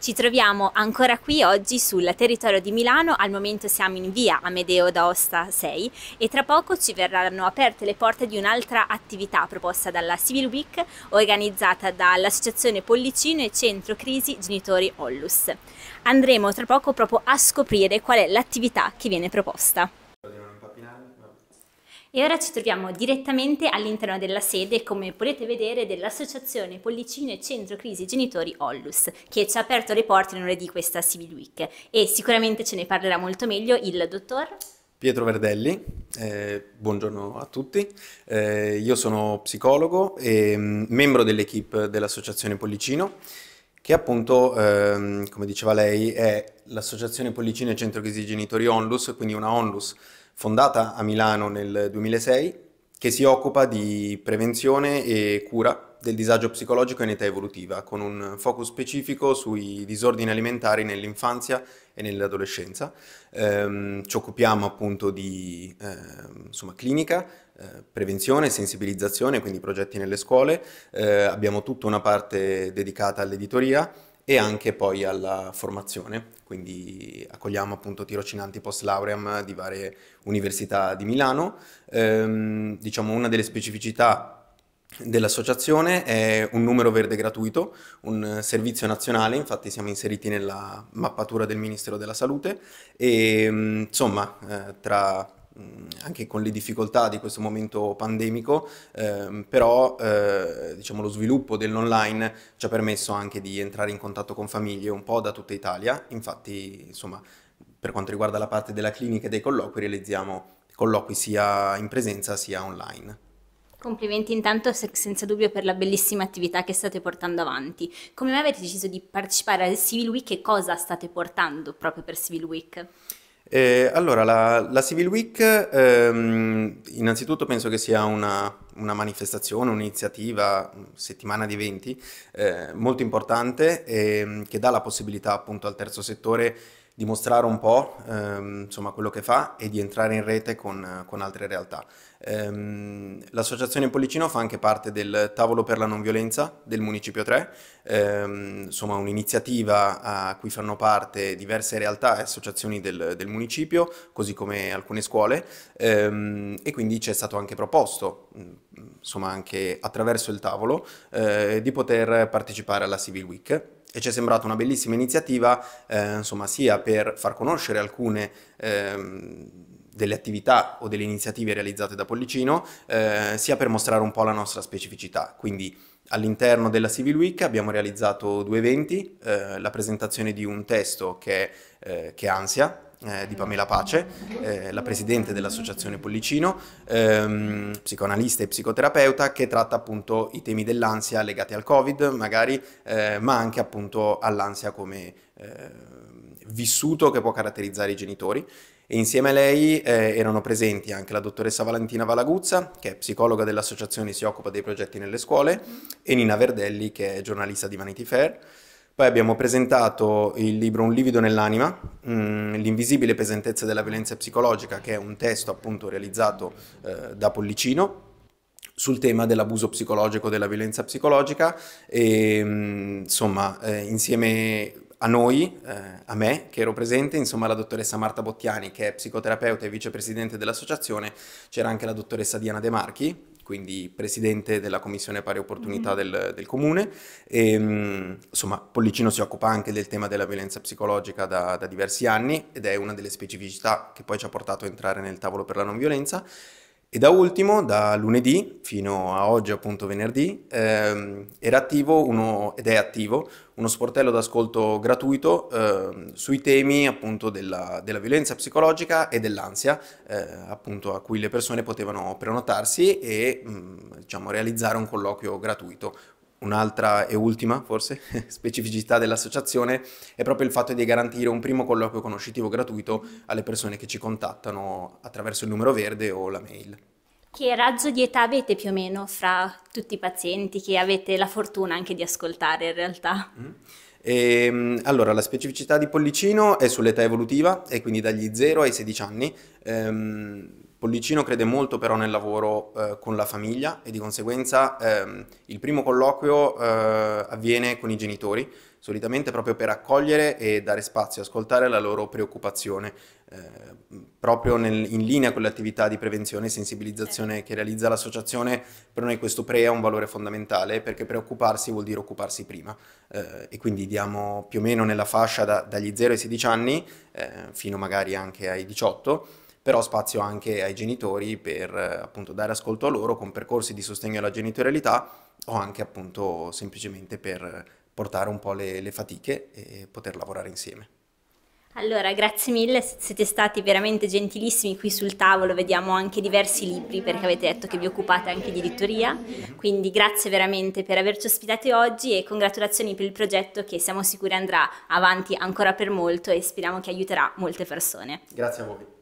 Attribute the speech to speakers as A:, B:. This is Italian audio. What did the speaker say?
A: Ci troviamo ancora qui oggi sul territorio di Milano, al momento siamo in via Amedeo d'Aosta 6 e tra poco ci verranno aperte le porte di un'altra attività proposta dalla Civil Week organizzata dall'Associazione Pollicino e Centro Crisi Genitori Ollus. Andremo tra poco proprio a scoprire qual è l'attività che viene proposta. E ora ci troviamo direttamente all'interno della sede, come potete vedere, dell'Associazione Pollicino e Centro Crisi Genitori Ollus, che ci ha aperto le porte lunedì questa Civil Week. E sicuramente ce ne parlerà molto meglio il dottor...
B: Pietro Verdelli, eh, buongiorno a tutti, eh, io sono psicologo e mm, membro dell'equipe dell'Associazione Pollicino che appunto, ehm, come diceva lei, è l'Associazione Pollicino e Centro Crisi Genitori Onlus, quindi una Onlus fondata a Milano nel 2006, che si occupa di prevenzione e cura del disagio psicologico in età evolutiva, con un focus specifico sui disordini alimentari nell'infanzia e nell'adolescenza. Ehm, ci occupiamo appunto di eh, insomma, clinica, eh, prevenzione, sensibilizzazione, quindi progetti nelle scuole. Eh, abbiamo tutta una parte dedicata all'editoria e anche poi alla formazione, quindi accogliamo appunto tirocinanti post lauream di varie università di Milano. Ehm, diciamo una delle specificità dell'associazione è un numero verde gratuito, un servizio nazionale, infatti siamo inseriti nella mappatura del Ministero della Salute e mm, insomma eh, tra Mm, anche con le difficoltà di questo momento pandemico, ehm, però eh, diciamo, lo sviluppo dell'online ci ha permesso anche di entrare in contatto con famiglie un po' da tutta Italia, infatti insomma, per quanto riguarda la parte della clinica e dei colloqui realizziamo colloqui sia in presenza sia online.
A: Complimenti intanto senza dubbio per la bellissima attività che state portando avanti. Come mai avete deciso di partecipare al Civil Week e cosa state portando proprio per Civil Week?
B: Eh, allora, la, la, Civil Week ehm, innanzitutto penso che sia una, una manifestazione, un'iniziativa, settimana di eventi eh, molto importante ehm, che dà la possibilità appunto al terzo settore di mostrare un po' ehm, insomma, quello che fa e di entrare in rete con, con altre realtà. Ehm, l'associazione Pollicino fa anche parte del tavolo per la non violenza del Municipio 3, ehm, insomma un'iniziativa a cui fanno parte diverse realtà e associazioni del, del, municipio, così come alcune scuole ehm, e quindi ci è stato anche proposto, insomma anche attraverso il tavolo, eh, di poter partecipare alla Civil Week e ci è sembrata una bellissima iniziativa, eh, insomma, sia per far conoscere alcune ehm, delle attività o delle iniziative realizzate da Pollicino, eh, sia per mostrare un po' la nostra specificità. Quindi all'interno della Civil Week abbiamo realizzato due eventi, eh, la presentazione di un testo che, eh, che è Ansia, eh, di Pamela Pace, eh, la presidente dell'associazione Pollicino, ehm, psicoanalista e psicoterapeuta che tratta appunto i temi dell'ansia legati al Covid, magari, eh, ma anche appunto all'ansia come ehm, vissuto che può caratterizzare i genitori. E insieme a lei eh, erano presenti anche la dottoressa Valentina Valaguzza, che è psicologa dell'associazione e si occupa dei progetti nelle scuole, e Nina Verdelli, che è giornalista di Vanity Fair. Poi abbiamo presentato il libro Un livido nell'anima, mm, l'invisibile pesantezza della violenza psicologica, che è un testo appunto realizzato eh, da Pollicino, sul tema dell'abuso psicologico, della violenza psicologica e mm, insomma eh, insieme a noi, eh, a me che ero presente, insomma la dottoressa Marta Bottiani che è psicoterapeuta e vicepresidente dell'associazione, c'era anche la dottoressa Diana De Marchi quindi presidente della commissione pari opportunità mm. del, del, comune. E, ehm, insomma, Pollicino si occupa anche del tema della violenza psicologica da, da diversi anni ed è una delle specificità che poi ci ha portato a entrare nel tavolo per la non violenza. E da ultimo, da lunedì fino a oggi, appunto venerdì, ehm, era attivo uno, ed è attivo uno sportello d'ascolto gratuito eh, sui temi appunto della, della, violenza psicologica e dell'ansia, eh, appunto a cui le persone potevano prenotarsi e mh, mm, diciamo, realizzare un colloquio gratuito, Un'altra e ultima, forse, specificità dell'associazione è proprio il fatto di garantire un primo colloquio conoscitivo gratuito alle persone che ci contattano attraverso il numero verde o la mail.
A: Che raggio di età avete più o meno fra tutti i pazienti che avete la fortuna anche di ascoltare in realtà? Mm.
B: E, ehm, allora, la specificità di Pollicino è sull'età evolutiva e quindi dagli 0 ai 16 anni. Ehm, Pollicino crede molto però nel lavoro eh, con la famiglia e di conseguenza ehm, il primo colloquio eh, avviene con i genitori, solitamente proprio per accogliere e dare spazio, ascoltare la loro preoccupazione, eh, proprio nel, in linea con le attività di prevenzione e sensibilizzazione eh. che realizza l'associazione, per noi questo pre è un valore fondamentale perché preoccuparsi vuol dire occuparsi prima eh, e quindi diamo più o meno nella fascia da, dagli 0 ai 16 anni eh, fino magari anche ai 18 però spazio anche ai genitori per appunto dare ascolto a loro con percorsi di sostegno alla genitorialità o anche appunto semplicemente per portare un po' le, le fatiche e poter lavorare insieme.
A: Allora, grazie mille, siete stati veramente gentilissimi qui sul tavolo, vediamo anche diversi libri perché avete detto che vi occupate anche di editoria, quindi grazie veramente per averci ospitati oggi e congratulazioni per il progetto che siamo sicuri andrà avanti ancora per molto e speriamo che aiuterà molte persone.
B: Grazie a voi.